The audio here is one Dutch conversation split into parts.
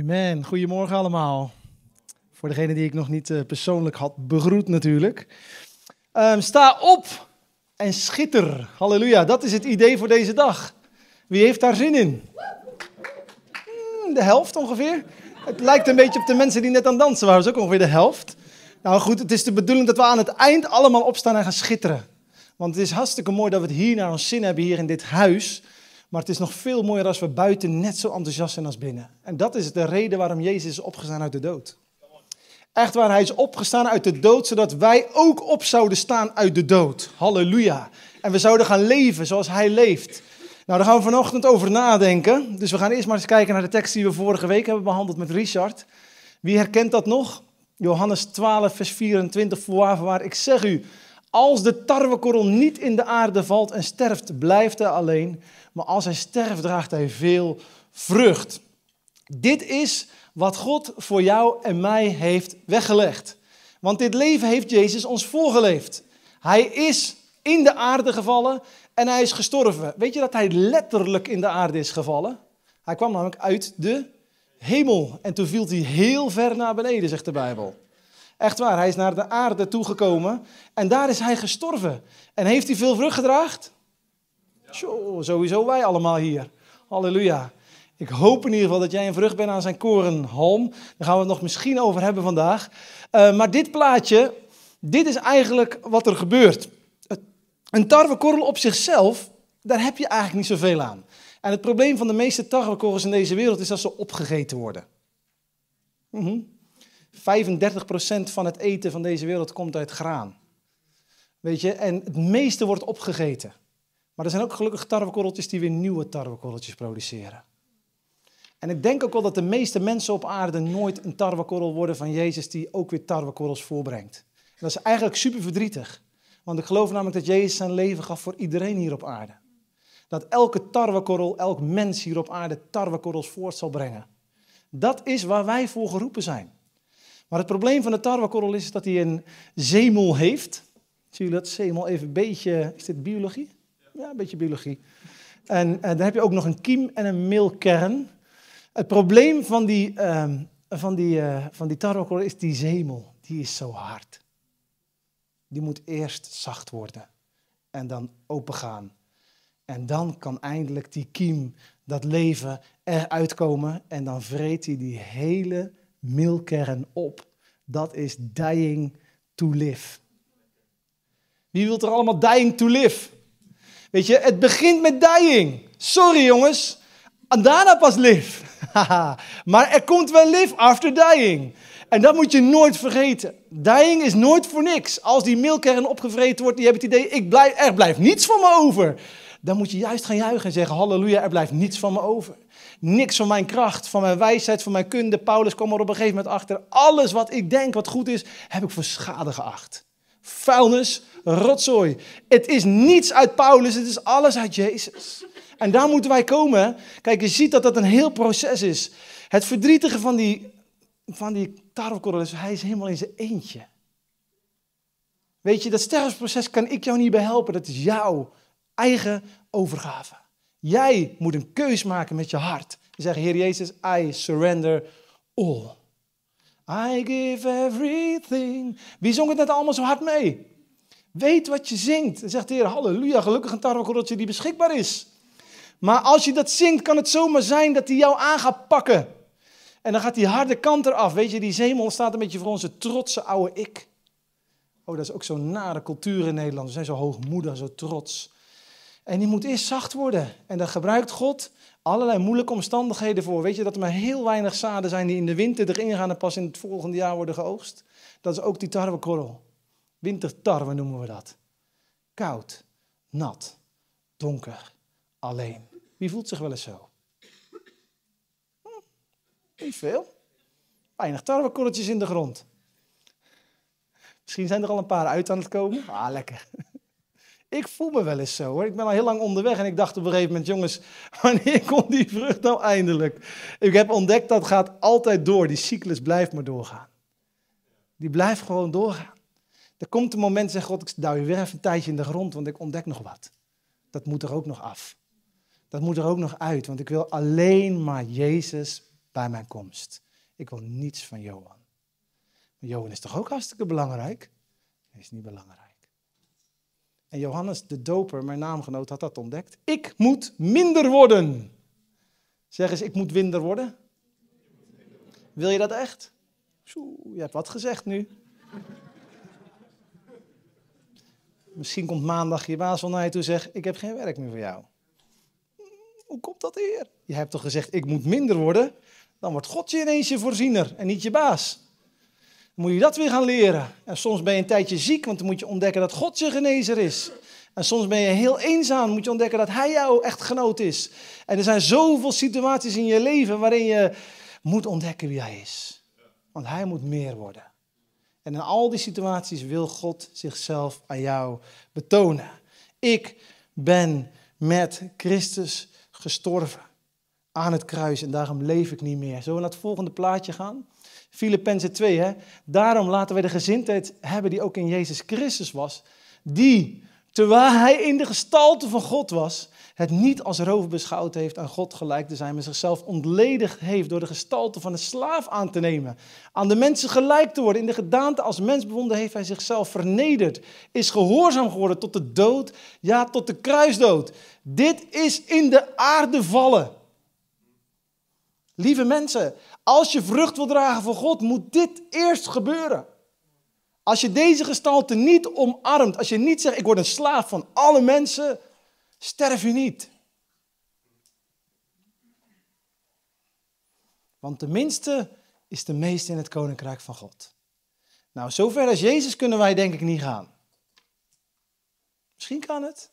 Amen. Goedemorgen allemaal. Voor degene die ik nog niet eh, persoonlijk had begroet natuurlijk. Ehm, sta op en schitter. Halleluja, dat is het idee voor deze dag. Wie heeft daar zin in? Hmm, de helft ongeveer. Het lijkt een beetje op de mensen die net aan dansen waren. Dat is ook ongeveer de helft. Nou goed, het is de bedoeling dat we aan het eind allemaal opstaan en gaan schitteren. Want het is hartstikke mooi dat we het hier naar ons zin hebben, hier in dit huis. Maar het is nog veel mooier als we buiten net zo enthousiast zijn als binnen. En dat is de reden waarom Jezus is opgestaan uit de dood. Echt waar, hij is opgestaan uit de dood, zodat wij ook op zouden staan uit de dood. Halleluja. En we zouden gaan leven zoals hij leeft. Nou, daar gaan we vanochtend over nadenken. Dus we gaan eerst maar eens kijken naar de tekst die we vorige week hebben behandeld met Richard. Wie herkent dat nog? Johannes 12, vers 24, voorwaar, ik zeg u, als de tarwekorrel niet in de aarde valt en sterft, blijft hij alleen maar als hij sterft, draagt hij veel vrucht. Dit is wat God voor jou en mij heeft weggelegd. Want dit leven heeft Jezus ons voorgeleefd. Hij is in de aarde gevallen en hij is gestorven. Weet je dat hij letterlijk in de aarde is gevallen? Hij kwam namelijk uit de hemel en toen viel hij heel ver naar beneden, zegt de Bijbel. Echt waar, hij is naar de aarde toegekomen en daar is hij gestorven. En heeft hij veel vrucht gedraagd? Zo, sowieso wij allemaal hier. Halleluja. Ik hoop in ieder geval dat jij een vrucht bent aan zijn korenhalm. Daar gaan we het nog misschien over hebben vandaag. Eh, maar dit plaatje, dit is eigenlijk wat er gebeurt. Een tarwekorrel op zichzelf, daar heb je eigenlijk niet zoveel aan. En het probleem van de meeste tarwekorrels in deze wereld is dat ze opgegeten worden. Mm 35% van het eten van deze wereld komt uit graan. Weet je, en het meeste wordt opgegeten. Maar er zijn ook gelukkig tarwekorreltjes die weer nieuwe tarwekorreltjes produceren. En ik denk ook wel dat de meeste mensen op aarde nooit een tarwekorrel worden van Jezus die ook weer tarwekorrels voorbrengt. En dat is eigenlijk super verdrietig. Want ik geloof namelijk dat Jezus zijn leven gaf voor iedereen hier op aarde. Dat elke tarwekorrel, elk mens hier op aarde tarwekorrels voort zal brengen. Dat is waar wij voor geroepen zijn. Maar het probleem van de tarwekorrel is dat hij een zemel heeft. Zie je dat zemel even een beetje, is dit biologie? ja, een beetje biologie. En uh, dan heb je ook nog een kiem en een meelkern. Het probleem van die, uh, van die, eh, van die tarwekorrel is die zemel. Die is zo hard. Die moet eerst zacht worden en dan opengaan. En dan kan eindelijk die kiem, dat leven, eruit komen. En dan vreet hij die hele meelkern op. Dat is dying to live. Wie wil er allemaal dying to live? Weet je, het begint met dying. Sorry jongens. En daarna pas live. maar er komt wel live after dying. En dat moet je nooit vergeten. Dying is nooit voor niks. Als die meelkern opgevreten wordt, die hebt het idee, ik blijf, er blijft niets van me over. Dan moet je juist gaan juichen en zeggen, halleluja, er blijft niets van me over. Niks van mijn kracht, van mijn wijsheid, van mijn kunde. Paulus komt er op een gegeven moment achter. Alles wat ik denk wat goed is, heb ik voor schade geacht vuilnis, rotzooi. Het is niets uit Paulus, het is alles uit Jezus. En daar moeten wij komen. Kijk, je ziet dat dat een heel proces is. Het verdrietige van die, van die tarwekorrel is, hij is helemaal in zijn eentje. Weet je, dat sterfproces kan ik jou niet behelpen. Dat is jouw eigen overgave. Jij moet een keus maken met je hart. En zeggen, Heer Jezus, I surrender all. I give everything. Wie zong het net allemaal zo hard mee? Weet wat je zingt. Dan zegt de Heer, halleluja, gelukkig een tarwekorreltje die beschikbaar is. Maar als je dat zingt, kan het zomaar zijn dat hij jou aan gaat pakken. En dan gaat die harde kant eraf. Weet je, die zemel staat een beetje voor onze trotse oude ik. Oh, dat is ook zo'n nare cultuur in Nederland. We zijn zo hoogmoedig, zo trots. En die moet eerst zacht worden. En dan gebruikt God allerlei moeilijke omstandigheden voor. Weet je dat er maar heel weinig zaden zijn die in de winter erin gaan en pas in het volgende jaar worden geoogst? Dat is ook die tarwekorrel. Wintertarwe noemen we dat. Koud, nat, donker, alleen. Wie voelt zich wel eens zo? Hm, niet veel. Weinig tarwekorreltjes in de grond. Misschien zijn er al een paar uit aan het komen. Ah, lekker. Ik voel me wel eens zo hoor. Ik ben al heel lang onderweg en ik dacht op een gegeven moment, jongens, wanneer komt die vrucht nou eindelijk? Ik heb ontdekt dat gaat altijd door. Die cyclus blijft maar doorgaan. Die blijft gewoon doorgaan. Er komt een moment, zegt God, ik duw je weer even een tijdje in de grond, want ik ontdek nog wat. Dat moet er ook nog af. Dat moet er ook nog uit, want ik wil alleen maar Jezus bij mijn komst. Ik wil niets van Johan. Maar Johan is toch ook hartstikke belangrijk? Hij is niet belangrijk. En Johannes de Doper, mijn naamgenoot, had dat ontdekt. Ik moet minder worden. Zeg eens, ik moet minder worden. Wil je dat echt? je hebt wat gezegd nu. Misschien komt maandag je baas wel naar je toe en zegt: Ik heb geen werk meer voor jou. Hoe komt dat, Heer? Je hebt toch gezegd: Ik moet minder worden? Dan wordt God je ineens je voorziener en niet je baas moet je dat weer gaan leren. En soms ben je een tijdje ziek, want dan moet je ontdekken dat God je genezer is. En soms ben je heel eenzaam, moet je ontdekken dat Hij jou echt genoot is. En er zijn zoveel situaties in je leven waarin je moet ontdekken wie Hij is. Want Hij moet meer worden. En in al die situaties wil God zichzelf aan jou betonen. Ik ben met Christus gestorven aan het kruis en daarom leef ik niet meer. Zullen we naar het volgende plaatje gaan? Filippenzen 2, hè? daarom laten wij de gezindheid hebben die ook in Jezus Christus was, die, terwijl hij in de gestalte van God was, het niet als roof beschouwd heeft aan God gelijk te zijn, maar zichzelf ontledigd heeft door de gestalte van een slaaf aan te nemen, aan de mensen gelijk te worden, in de gedaante als mens bewonden, heeft hij zichzelf vernederd, is gehoorzaam geworden tot de dood, ja, tot de kruisdood. Dit is in de aarde vallen. Lieve mensen, als je vrucht wil dragen voor God, moet dit eerst gebeuren. Als je deze gestalte niet omarmt, als je niet zegt, ik word een slaaf van alle mensen, sterf je niet. Want de minste is de meeste in het koninkrijk van God. Nou, zover als Jezus kunnen wij denk ik niet gaan. Misschien kan het.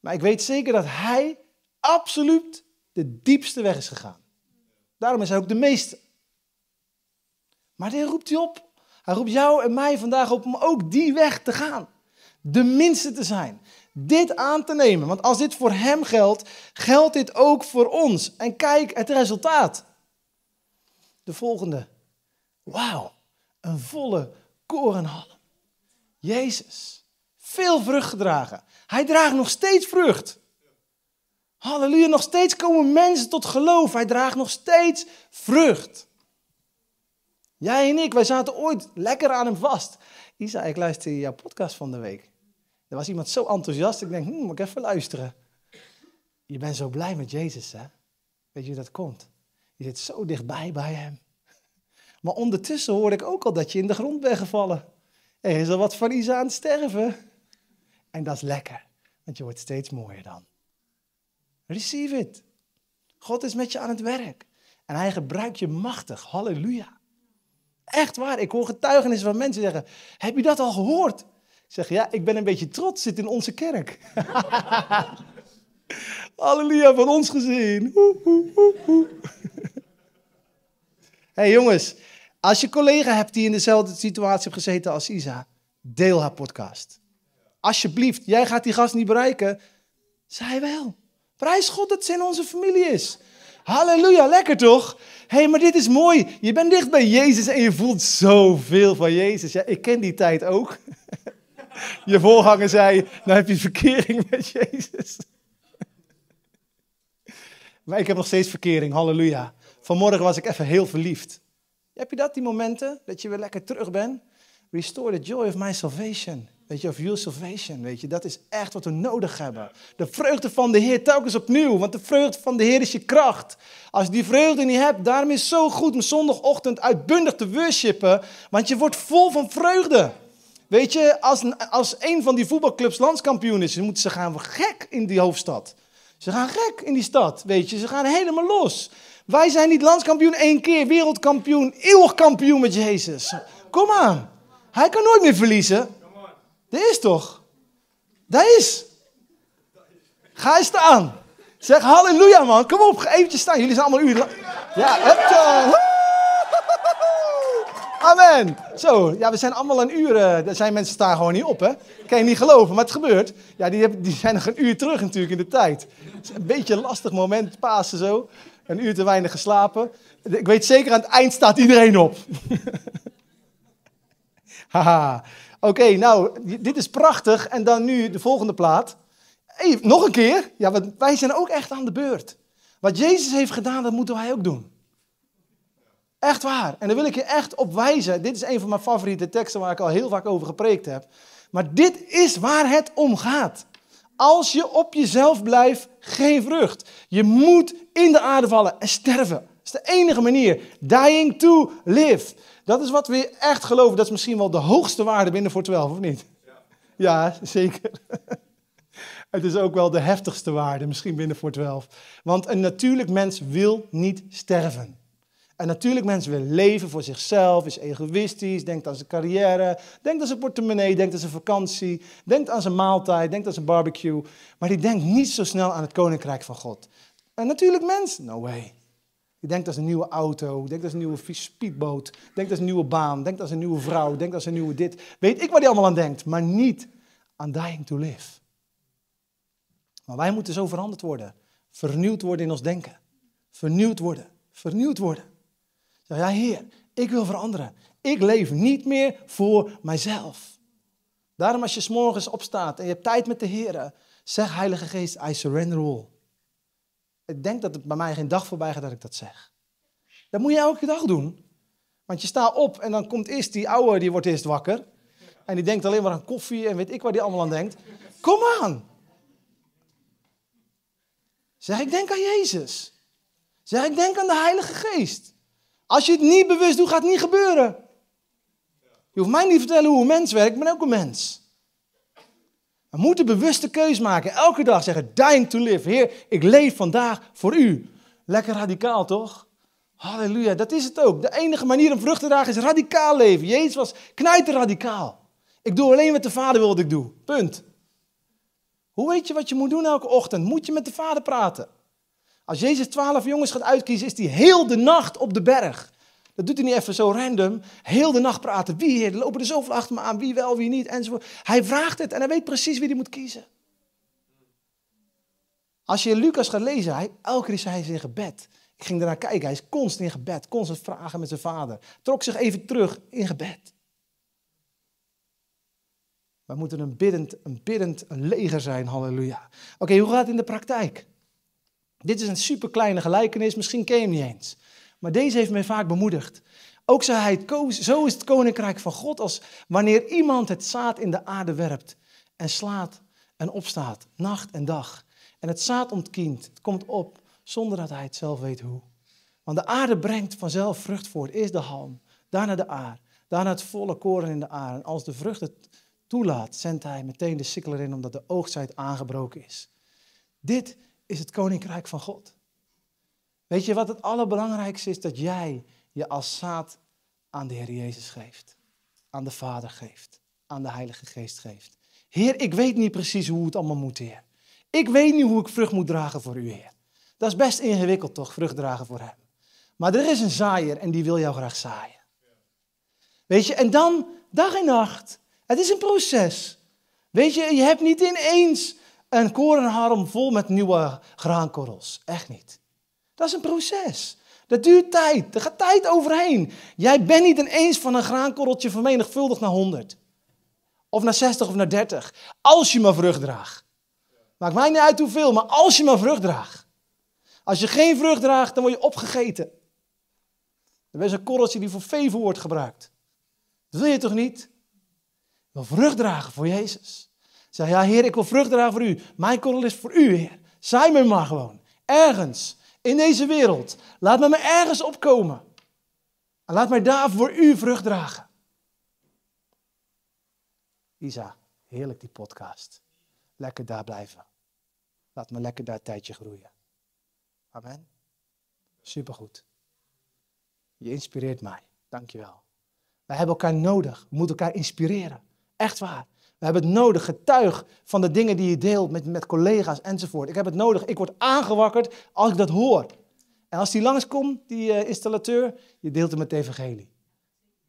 Maar ik weet zeker dat Hij absoluut de diepste weg is gegaan. Daarom is hij ook de meeste. Maar dit roept hij op. Hij roept jou en mij vandaag op om ook die weg te gaan. De minste te zijn. Dit aan te nemen. Want als dit voor hem geldt, geldt dit ook voor ons. En kijk het resultaat. De volgende. Wauw, een volle korenhalm. Jezus, veel vrucht gedragen. Hij draagt nog steeds vrucht. Halleluja, nog steeds komen mensen tot geloof. Hij draagt nog steeds vrucht. Jij en ik, wij zaten ooit lekker aan hem vast. Isa, ik luisterde jouw podcast van de week. Er was iemand zo enthousiast, ik denk, hm, moet ik even luisteren. Je bent zo blij met Jezus, hè? Weet je hoe dat komt? Je zit zo dichtbij bij hem. Maar ondertussen hoorde ik ook al dat je in de grond bent gevallen. Er is al wat van Isa aan het sterven. En dat is lekker, want je wordt steeds mooier dan. Receive it. God is met je aan het werk. En hij gebruikt je machtig. Halleluja. Echt waar. Ik hoor getuigenissen van mensen zeggen: Heb je dat al gehoord? Ik zeg: Ja, ik ben een beetje trots. Zit in onze kerk. Halleluja van ons gezien. hey jongens, als je collega hebt die in dezelfde situatie heeft gezeten als Isa, deel haar podcast. Alsjeblieft, jij gaat die gast niet bereiken. Zij wel. Prijs God dat ze in onze familie is. Halleluja, lekker toch? Hé, hey, maar dit is mooi. Je bent dicht bij Jezus en je voelt zoveel van Jezus. Ja, ik ken die tijd ook. Je voorganger zei, nou heb je verkering met Jezus. Maar ik heb nog steeds verkering, halleluja. Vanmorgen was ik even heel verliefd. Heb je dat, die momenten, dat je weer lekker terug bent? Restore the joy of my salvation. Weet je, of your salvation, weet je, dat is echt wat we nodig hebben. De vreugde van de Heer telkens opnieuw, want de vreugde van de Heer is je kracht. Als je die vreugde niet hebt, daarom is het zo goed om zondagochtend uitbundig te worshipen, want je wordt vol van vreugde. Weet je, als een, als een van die voetbalclubs landskampioen is, moeten ze gaan gek in die hoofdstad. Ze gaan gek in die stad, weet je, ze gaan helemaal los. Wij zijn niet landskampioen één keer, wereldkampioen, eeuwig kampioen met Jezus. Kom aan, hij kan nooit meer verliezen. Dat is toch? Daar is. Ga eens staan. Zeg halleluja man, kom op, eventjes staan. Jullie zijn allemaal uren Ja, Amen. Zo, ja, we zijn allemaal een uur. er eh, zijn mensen staan gewoon niet op, hè? Kan je niet geloven, maar het gebeurt. Ja, die, hebben, die zijn nog een uur terug natuurlijk in de tijd. Het is een beetje een lastig moment, Pasen zo. Een uur te weinig geslapen. Ik weet zeker, aan het eind staat iedereen op. Haha. Oké, nou, dit is prachtig. En dan nu de volgende plaat. Even, nog een keer. Ja, want wij zijn ook echt aan de beurt. Wat Jezus heeft gedaan, dat moeten wij ook doen. Echt waar. En daar wil ik je echt op wijzen. Dit is een van mijn favoriete teksten waar ik al heel vaak over gepreekt heb. Maar dit is waar het om gaat. Als je op jezelf blijft, geen vrucht. Je moet in de aarde vallen en sterven. Dat is de enige manier. Dying to live dat is wat we echt geloven. Dat is misschien wel de hoogste waarde binnen voor 12, of niet? Ja, ja zeker. Het is ook wel de heftigste waarde, misschien binnen voor 12. Want een natuurlijk mens wil niet sterven. Een natuurlijk mens wil leven voor zichzelf, is egoïstisch, denkt aan zijn carrière, denkt aan zijn portemonnee, denkt aan zijn vakantie, denkt aan zijn maaltijd, denkt aan zijn barbecue. Maar die denkt niet zo snel aan het koninkrijk van God. Een natuurlijk mens? No way. Je denkt als een nieuwe auto, denkt als een nieuwe speedboot, denkt als een nieuwe baan, denkt als een nieuwe vrouw, denkt als een nieuwe dit. Weet ik waar die allemaal aan denkt, maar niet aan dying to live. Maar wij moeten zo veranderd worden, vernieuwd worden in ons denken. Vernieuwd worden, vernieuwd worden. Zeg, ja heer, ik wil veranderen. Ik leef niet meer voor mijzelf. Daarom als je s morgens opstaat en je hebt tijd met de Heer, zeg Heilige Geest, I surrender all ik denk dat het bij mij geen dag voorbij gaat dat ik dat zeg. Dat moet je elke dag doen. Want je staat op en dan komt eerst die oude, die wordt eerst wakker. En die denkt alleen maar aan koffie en weet ik waar die allemaal aan denkt. Kom aan! Zeg, ik denk aan Jezus. Zeg, ik denk aan de Heilige Geest. Als je het niet bewust doet, gaat het niet gebeuren. Je hoeft mij niet te vertellen hoe een mens werkt, ik ben ook een mens. We moeten bewuste keus maken. Elke dag zeggen, dying to live. Heer, ik leef vandaag voor u. Lekker radicaal, toch? Halleluja, dat is het ook. De enige manier om vrucht te dragen is radicaal leven. Jezus was knijterradicaal. Ik doe alleen wat de Vader wil dat ik doe. Punt. Hoe weet je wat je moet doen elke ochtend? Moet je met de Vader praten. Als Jezus twaalf jongens gaat uitkiezen, is hij heel de nacht op de berg. Dat doet hij niet even zo random. Heel de nacht praten. Wie hier? lopen er zoveel achter me aan, wie wel, wie niet, enzovoort. Hij vraagt het en hij weet precies wie hij moet kiezen. Als je Lucas gaat lezen, hij, elke keer is hij in gebed. Ik ging ernaar kijken, hij is constant in gebed, constant vragen met zijn vader. Trok zich even terug in gebed. Wij moeten een biddend, een biddend leger zijn, halleluja. Oké, hoe gaat het in de praktijk? Dit is een superkleine gelijkenis, misschien ken je hem niet eens. Maar deze heeft mij vaak bemoedigd. Ook zei hij, zo is het koninkrijk van God als wanneer iemand het zaad in de aarde werpt en slaat en opstaat, nacht en dag. En het zaad ontkiemt, het komt op, zonder dat hij het zelf weet hoe. Want de aarde brengt vanzelf vrucht voort. Eerst de halm, daarna de aar, daarna het volle koren in de aar. En als de vrucht het toelaat, zendt hij meteen de sikkel erin, omdat de oogstijd aangebroken is. Dit is het koninkrijk van God. Weet je wat het allerbelangrijkste is? Dat jij je als zaad aan de Heer Jezus geeft. Aan de Vader geeft. Aan de Heilige Geest geeft. Heer, ik weet niet precies hoe het allemaal moet, Heer. Ik weet niet hoe ik vrucht moet dragen voor u, Heer. Dat is best ingewikkeld, toch? Vrucht dragen voor Hem. Maar er is een zaaier en die wil jou graag zaaien. Weet je, en dan dag en nacht. Het is een proces. Weet je, je hebt niet ineens een korenharm vol met nieuwe graankorrels. Echt niet. Dat is een proces. Dat duurt tijd. Er gaat tijd overheen. Jij bent niet ineens van een graankorreltje vermenigvuldigd naar 100. Of naar 60 of naar 30. Als je maar vrucht draagt. Maakt mij niet uit hoeveel, maar als je maar vrucht draagt. Als je geen vrucht draagt, dan word je opgegeten. Dan ben je een korreltje die voor veevoer wordt gebruikt. Dat wil je toch niet? Je wil vrucht dragen voor Jezus. Zeg, ja heer, ik wil vrucht dragen voor u. Mijn korrel is voor u, heer. Zij me maar gewoon. Ergens in deze wereld. Laat me me ergens opkomen. En laat mij voor u vrucht dragen. Isa, heerlijk die podcast. Lekker daar blijven. Laat me lekker daar een tijdje groeien. Amen. Supergoed. Je inspireert mij. Dankjewel. Wij hebben elkaar nodig. We moeten elkaar inspireren. Echt waar. We hebben het nodig. Getuig van de dingen die je deelt met, met collega's enzovoort. Ik heb het nodig. Ik word aangewakkerd als ik dat hoor. En als die langskomt, die eh, installateur, je deelt hem met evangelie.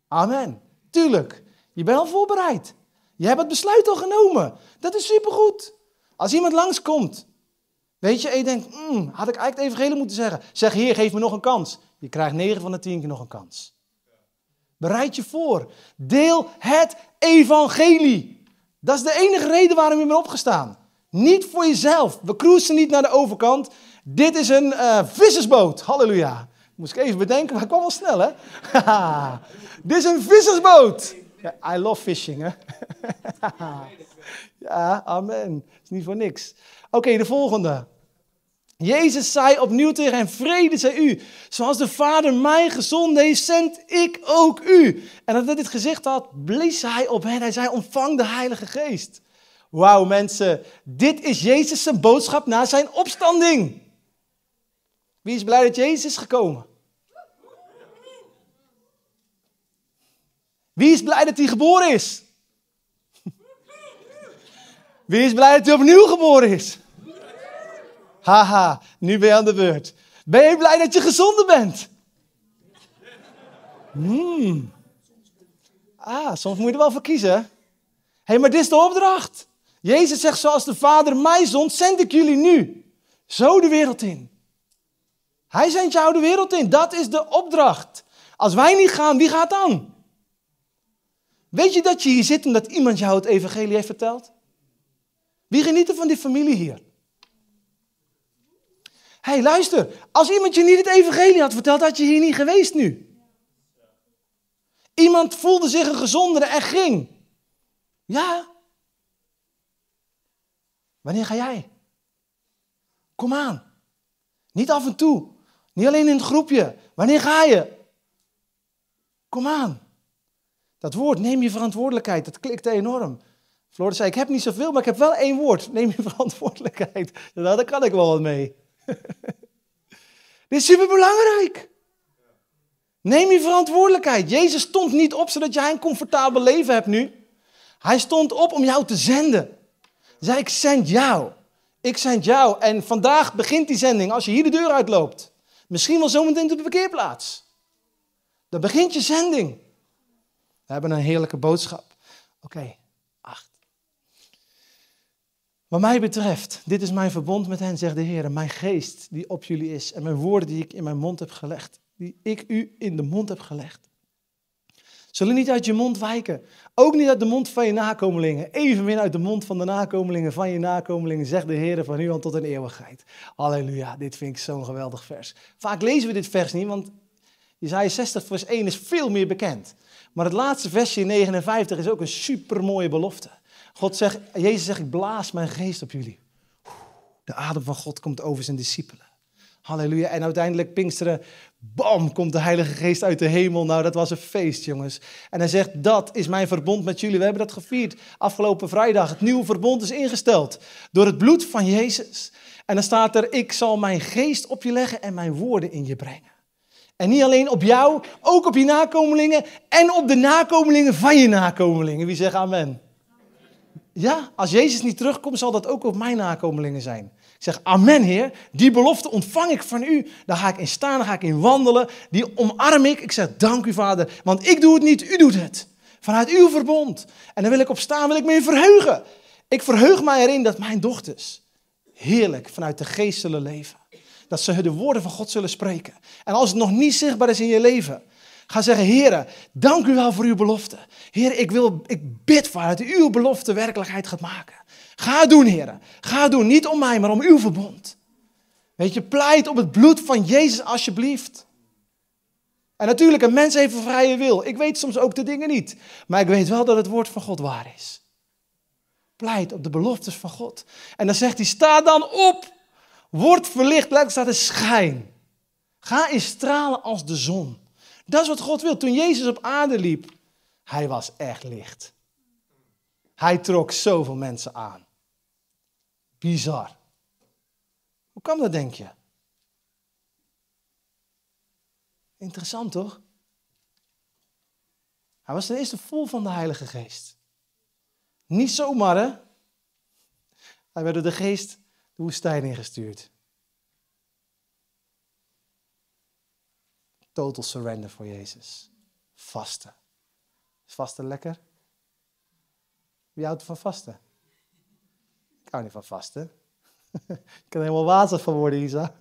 Amen. Tuurlijk. Je bent al voorbereid. Je hebt het besluit al genomen. Dat is supergoed. Als iemand langskomt, weet je, en je denkt, mm, had ik eigenlijk het evangelie moeten zeggen. Zeg, heer, geef me nog een kans. Je krijgt negen van de tien keer nog een kans. Bereid je voor. Deel het evangelie. Dat is de enige reden waarom je bent opgestaan. Niet voor jezelf. We cruisen niet naar de overkant. Dit is een uh, vissersboot. Halleluja. Moest ik even bedenken, maar ik kwam wel snel, hè? Dit is een vissersboot. I love fishing, hè? ja, amen. Het is niet voor niks. Oké, de volgende. Jezus zei opnieuw tegen hen: Vrede zij u. Zoals de Vader mij gezond heeft, zend ik ook u. En nadat hij dit gezegd had, blies hij op hen. Hij zei: Ontvang de Heilige Geest. Wauw, mensen. Dit is Jezus' zijn boodschap na zijn opstanding. Wie is blij dat Jezus is gekomen? Wie is blij dat hij geboren is? Wie is blij dat hij opnieuw geboren is? Haha, nu ben je aan de beurt. Ben je blij dat je gezonder bent? Hmm. Ah, soms moet je er wel voor kiezen. Hé, hey, maar dit is de opdracht. Jezus zegt, zoals de Vader mij zond, zend ik jullie nu. Zo de wereld in. Hij zendt jou de wereld in. Dat is de opdracht. Als wij niet gaan, wie gaat dan? Weet je dat je hier zit omdat iemand jou het evangelie heeft verteld? Wie genieten van die familie hier? Hé, hey, luister, als iemand je niet het evangelie had verteld, had je hier niet geweest nu. Iemand voelde zich een gezondere en ging. Ja. Wanneer ga jij? Kom aan. Niet af en toe. Niet alleen in het groepje. Wanneer ga je? Kom aan. Dat woord, neem je verantwoordelijkheid. Dat klikt enorm. Floor zei, ik heb niet zoveel, maar ik heb wel één woord. Neem je verantwoordelijkheid. Nou, daar kan ik wel wat mee. Dit is superbelangrijk. Neem je verantwoordelijkheid. Jezus stond niet op zodat jij een comfortabel leven hebt nu. Hij stond op om jou te zenden. Hij zei, ik zend jou. Ik zend jou. En vandaag begint die zending als je hier de deur uitloopt. Misschien wel zometeen op de parkeerplaats. Dan begint je zending. We hebben een heerlijke boodschap. Oké, wat mij betreft, dit is mijn verbond met hen, zegt de Heer, mijn geest die op jullie is en mijn woorden die ik in mijn mond heb gelegd, die ik u in de mond heb gelegd, zullen niet uit je mond wijken, ook niet uit de mond van je nakomelingen, evenmin uit de mond van de nakomelingen van je nakomelingen, zegt de Heer van nu aan tot in eeuwigheid. Halleluja, dit vind ik zo'n geweldig vers. Vaak lezen we dit vers niet, want Isaiah 60 vers 1 is veel meer bekend. Maar het laatste versje 59 is ook een supermooie belofte. God zegt, Jezus zegt, ik blaas mijn geest op jullie. De adem van God komt over zijn discipelen. Halleluja. En uiteindelijk Pinksteren, bam, komt de Heilige Geest uit de hemel. Nou, dat was een feest, jongens. En hij zegt, dat is mijn verbond met jullie. We hebben dat gevierd afgelopen vrijdag. Het nieuwe verbond is ingesteld door het bloed van Jezus. En dan staat er, ik zal mijn geest op je leggen en mijn woorden in je brengen. En niet alleen op jou, ook op je nakomelingen en op de nakomelingen van je nakomelingen. Wie zegt amen? Ja, als Jezus niet terugkomt, zal dat ook op mijn nakomelingen zijn. Ik zeg, amen heer, die belofte ontvang ik van u. Daar ga ik in staan, daar ga ik in wandelen. Die omarm ik. Ik zeg, dank u vader, want ik doe het niet, u doet het. Vanuit uw verbond. En daar wil ik op staan, wil ik me in verheugen. Ik verheug mij erin dat mijn dochters heerlijk vanuit de geest zullen leven. Dat ze de woorden van God zullen spreken. En als het nog niet zichtbaar is in je leven, Ga zeggen, heren, dank u wel voor uw belofte. Heer, ik, wil, ik bid voor dat u uw belofte werkelijkheid gaat maken. Ga doen, Heren. Ga doen, niet om mij, maar om uw verbond. Weet je, pleit op het bloed van Jezus alsjeblieft. En natuurlijk, een mens heeft een vrije wil. Ik weet soms ook de dingen niet. Maar ik weet wel dat het woord van God waar is. Pleit op de beloftes van God. En dan zegt hij, sta dan op. Word verlicht. Blijkbaar staat schijnen. schijn. Ga in stralen als de zon. Dat is wat God wil. Toen Jezus op aarde liep, hij was echt licht. Hij trok zoveel mensen aan. Bizar. Hoe kan dat, denk je? Interessant, toch? Hij was ten eerste vol van de Heilige Geest. Niet zomaar, hè? Hij werd door de geest de woestijn ingestuurd. Total surrender voor Jezus. Vasten. Is vasten lekker? Wie houdt van vasten? Ik hou niet van vasten. Ik kan helemaal wazig van worden, Isa.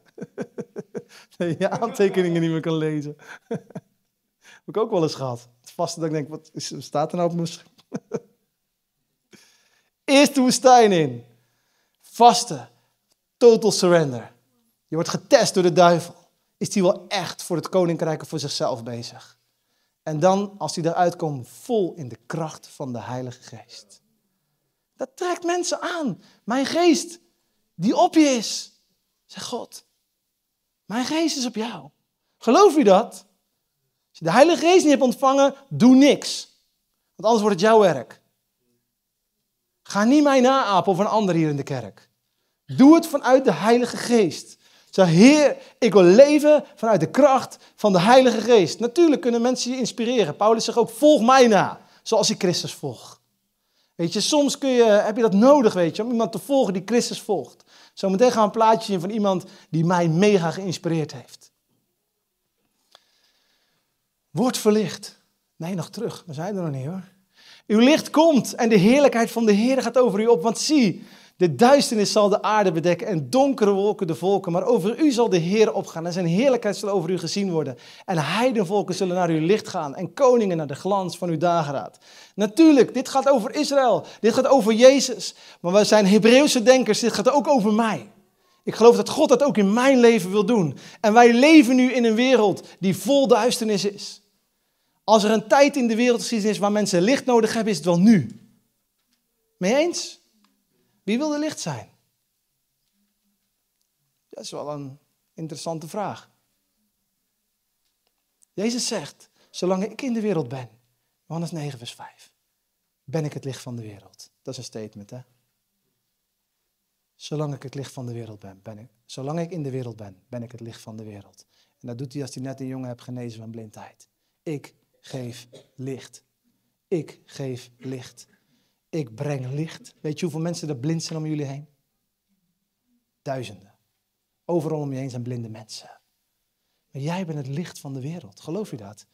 Dat je aantekeningen niet meer kan lezen. heb ik ook wel eens gehad. Het vaste dat ik denk, wat staat er nou op mijn Eerst de woestijn in. Vasten. Total surrender. Je wordt getest door de duivel is hij wel echt voor het koninkrijk of voor zichzelf bezig. En dan, als hij eruit komt, vol in de kracht van de Heilige Geest. Dat trekt mensen aan. Mijn geest, die op je is, Zeg God. Mijn geest is op jou. Geloof je dat? Als je de Heilige Geest niet hebt ontvangen, doe niks. Want anders wordt het jouw werk. Ga niet mij naapen of een ander hier in de kerk. Doe het vanuit de Heilige Geest. Zeg, Heer, ik wil leven vanuit de kracht van de Heilige Geest. Natuurlijk kunnen mensen je inspireren. Paulus zegt ook, volg mij na, zoals ik Christus volg. Weet je, soms kun je, heb je dat nodig, weet je, om iemand te volgen die Christus volgt. Zometeen gaan we een plaatje zien van iemand die mij mega geïnspireerd heeft. Word verlicht. Nee, nog terug. We zijn er nog niet hoor. Uw licht komt en de heerlijkheid van de Heer gaat over u op. Want zie, de duisternis zal de aarde bedekken en donkere wolken de volken. Maar over u zal de Heer opgaan en zijn heerlijkheid zal over u gezien worden. En heidenvolken zullen naar uw licht gaan en koningen naar de glans van uw dageraad. Natuurlijk, dit gaat over Israël. Dit gaat over Jezus. Maar wij zijn Hebreeuwse denkers. Dit gaat ook over mij. Ik geloof dat God dat ook in mijn leven wil doen. En wij leven nu in een wereld die vol duisternis is. Als er een tijd in de wereldgeschiedenis is waar mensen licht nodig hebben, is het wel nu. Mee eens? Wie wilde licht zijn? Dat is wel een interessante vraag. Jezus zegt, zolang ik in de wereld ben, Johannes 9, vers 5, ben ik het licht van de wereld. Dat is een statement, hè? Zolang ik het licht van de wereld ben, ben ik, zolang ik in de wereld ben, ben ik het licht van de wereld. En dat doet hij als hij net een jongen hebt genezen van blindheid. Ik geef licht. Ik geef licht. Ik breng licht. Weet je hoeveel mensen er blind zijn om jullie heen? Duizenden. Overal om je heen zijn blinde mensen. Maar jij bent het licht van de wereld. Geloof je dat?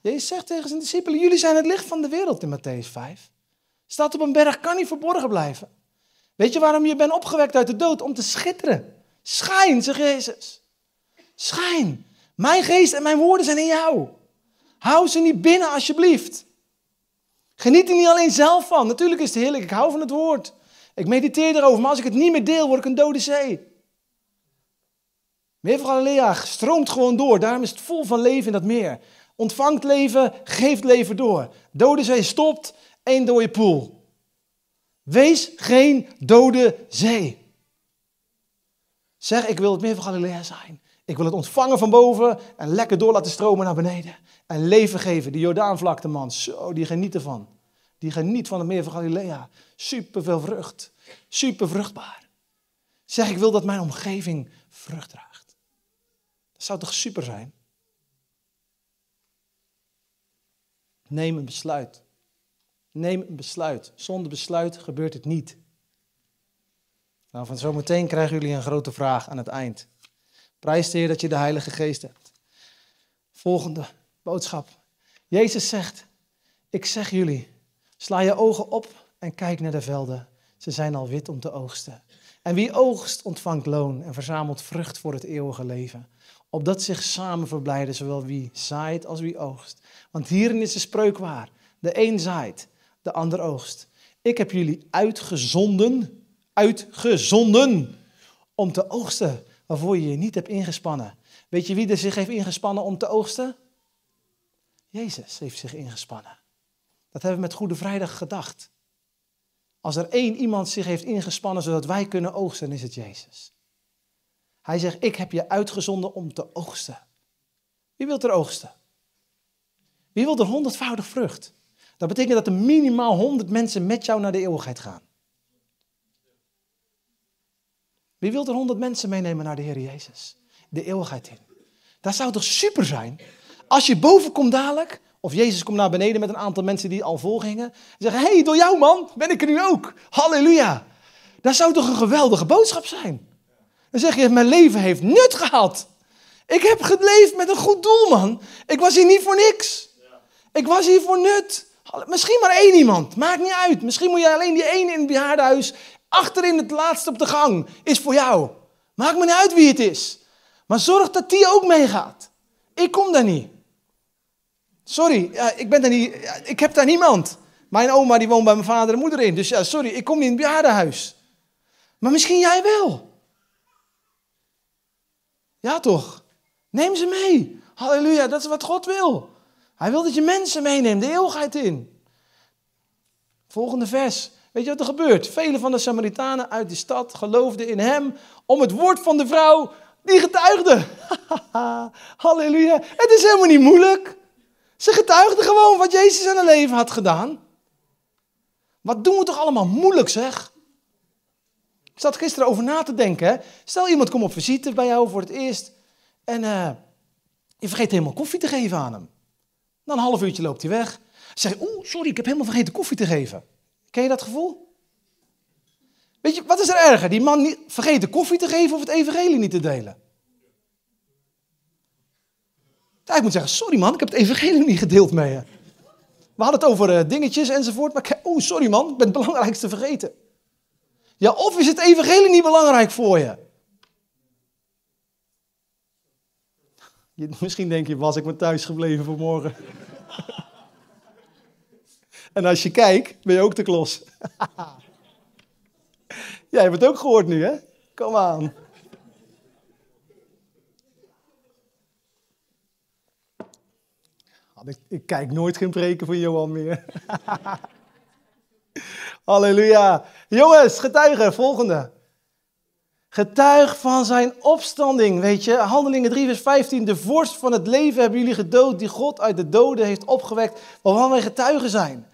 Jezus zegt tegen zijn discipelen: Jullie zijn het licht van de wereld in Matthäus 5. Staat op een berg, kan niet verborgen blijven. Weet je waarom je bent opgewekt uit de dood? Om te schitteren. Schijn, zegt Jezus. Schijn. Mijn geest en mijn woorden zijn in jou. Hou ze niet binnen, alsjeblieft. Geniet er niet alleen zelf van. Natuurlijk is het heerlijk, ik hou van het woord. Ik mediteer erover, maar als ik het niet meer deel, word ik een dode zee. Meer van Galilea stroomt gewoon door. Daarom is het vol van leven in dat meer. Ontvangt leven, geeft leven door. Dode zee stopt, één dode poel. Wees geen dode zee. Zeg, ik wil het meer van Galilea zijn. Ik wil het ontvangen van boven en lekker door laten stromen naar beneden. En leven geven, die Jordaanvlakte man, zo, die geniet ervan. Die geniet van het meer van Galilea. Super veel vrucht, super vruchtbaar. Zeg, ik wil dat mijn omgeving vrucht draagt. Dat zou toch super zijn? Neem een besluit. Neem een besluit. Zonder besluit gebeurt het niet. Nou, van zometeen krijgen jullie een grote vraag aan het eind. Prijs de Heer dat je de Heilige Geest hebt. Volgende boodschap. Jezus zegt, ik zeg jullie, sla je ogen op en kijk naar de velden. Ze zijn al wit om te oogsten. En wie oogst ontvangt loon en verzamelt vrucht voor het eeuwige leven. Opdat zich samen verblijden, zowel wie zaait als wie oogst. Want hierin is de spreuk waar. De een zaait, de ander oogst. Ik heb jullie uitgezonden, uitgezonden om te oogsten waarvoor je je niet hebt ingespannen. Weet je wie er zich heeft ingespannen om te oogsten? Jezus heeft zich ingespannen. Dat hebben we met Goede Vrijdag gedacht. Als er één iemand zich heeft ingespannen zodat wij kunnen oogsten, is het Jezus. Hij zegt, ik heb je uitgezonden om te oogsten. Wie wil er oogsten? Wie wil er honderdvoudig vrucht? Dat betekent dat er minimaal honderd mensen met jou naar de eeuwigheid gaan. Je wilt er honderd mensen meenemen naar de Heer Jezus? De eeuwigheid in. Dat zou toch super zijn? Als je boven komt dadelijk, of Jezus komt naar beneden met een aantal mensen die al volgingen. En zeggen, hé, hey, door jou man, ben ik er nu ook. Halleluja. Dat zou toch een geweldige boodschap zijn? Dan zeg je, mijn leven heeft nut gehad. Ik heb geleefd met een goed doel, man. Ik was hier niet voor niks. Ik was hier voor nut. Misschien maar één iemand, maakt niet uit. Misschien moet je alleen die ene in het bejaardenhuis Achterin het laatste op de gang is voor jou. Maakt me niet uit wie het is. Maar zorg dat die ook meegaat. Ik kom daar niet. Sorry, ik ben daar niet. ik heb daar niemand. Mijn oma die woont bij mijn vader en moeder in. Dus ja, sorry, ik kom niet in het bejaardenhuis. Maar misschien jij wel. Ja toch? Neem ze mee. Halleluja, dat is wat God wil. Hij wil dat je mensen meeneemt, de eeuwigheid in. Volgende vers. Weet je wat er gebeurt? Velen van de Samaritanen uit de stad geloofden in hem om het woord van de vrouw die getuigde. Halleluja. Het is helemaal niet moeilijk. Ze getuigden gewoon wat Jezus aan haar leven had gedaan. Wat doen we toch allemaal moeilijk, zeg? Ik zat gisteren over na te denken. Hè? Stel, iemand komt op visite bij jou voor het eerst. En eh, je vergeet helemaal koffie te geven aan hem. Dan een half uurtje loopt hij weg. Zeg o, oeh, sorry, ik heb helemaal vergeten koffie te geven. Ken je dat gevoel? Weet je, wat is er erger? Die man niet, vergeten koffie te geven of het evangelie niet te delen? Ja, ik moet zeggen, sorry man, ik heb het evangelie niet gedeeld met je. We hadden het over eh, dingetjes enzovoort, maar oh sorry man, ik ben het belangrijkste vergeten. Ja, of is het evangelie niet belangrijk voor je? je misschien denk je, was ik maar thuis gebleven vanmorgen. En als je kijkt, ben je ook de klos. Jij hebt het ook gehoord nu, hè? Kom aan. Ik, ik, kijk nooit geen preken van Johan meer. Halleluja. Jongens, getuigen, volgende. Getuig van zijn opstanding, weet je. Handelingen 3 vers 15. De vorst van het leven hebben jullie gedood die God uit de doden heeft opgewekt, waarvan wij getuigen zijn.